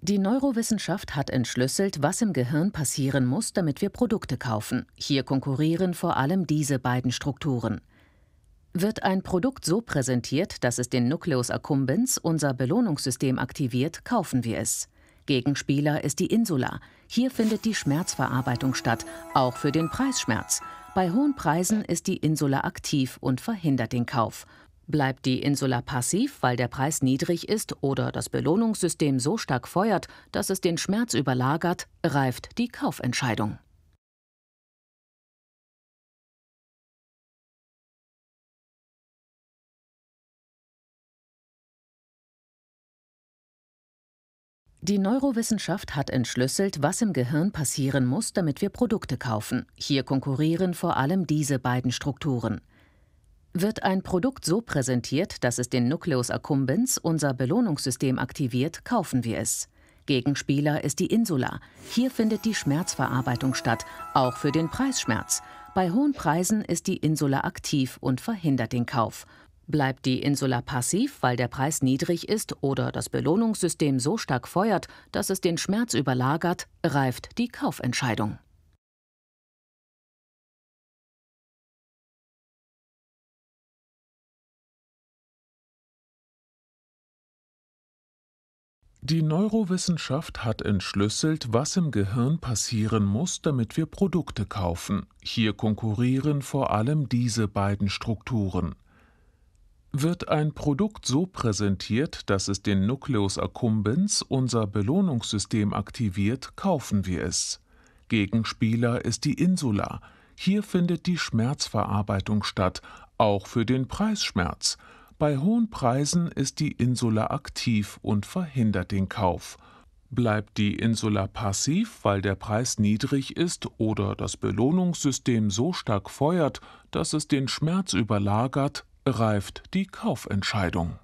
Die Neurowissenschaft hat entschlüsselt, was im Gehirn passieren muss, damit wir Produkte kaufen. Hier konkurrieren vor allem diese beiden Strukturen. Wird ein Produkt so präsentiert, dass es den Nucleus accumbens, unser Belohnungssystem, aktiviert, kaufen wir es. Gegenspieler ist die Insula. Hier findet die Schmerzverarbeitung statt, auch für den Preisschmerz. Bei hohen Preisen ist die Insula aktiv und verhindert den Kauf. Bleibt die Insula passiv, weil der Preis niedrig ist oder das Belohnungssystem so stark feuert, dass es den Schmerz überlagert, reift die Kaufentscheidung. Die Neurowissenschaft hat entschlüsselt, was im Gehirn passieren muss, damit wir Produkte kaufen. Hier konkurrieren vor allem diese beiden Strukturen. Wird ein Produkt so präsentiert, dass es den Nucleus accumbens, unser Belohnungssystem, aktiviert, kaufen wir es. Gegenspieler ist die Insula. Hier findet die Schmerzverarbeitung statt, auch für den Preisschmerz. Bei hohen Preisen ist die Insula aktiv und verhindert den Kauf. Bleibt die Insula passiv, weil der Preis niedrig ist oder das Belohnungssystem so stark feuert, dass es den Schmerz überlagert, reift die Kaufentscheidung. Die Neurowissenschaft hat entschlüsselt, was im Gehirn passieren muss, damit wir Produkte kaufen. Hier konkurrieren vor allem diese beiden Strukturen. Wird ein Produkt so präsentiert, dass es den Nucleus accumbens, unser Belohnungssystem, aktiviert, kaufen wir es. Gegenspieler ist die Insula. Hier findet die Schmerzverarbeitung statt, auch für den Preisschmerz. Bei hohen Preisen ist die Insula aktiv und verhindert den Kauf. Bleibt die Insula passiv, weil der Preis niedrig ist oder das Belohnungssystem so stark feuert, dass es den Schmerz überlagert, reift die Kaufentscheidung.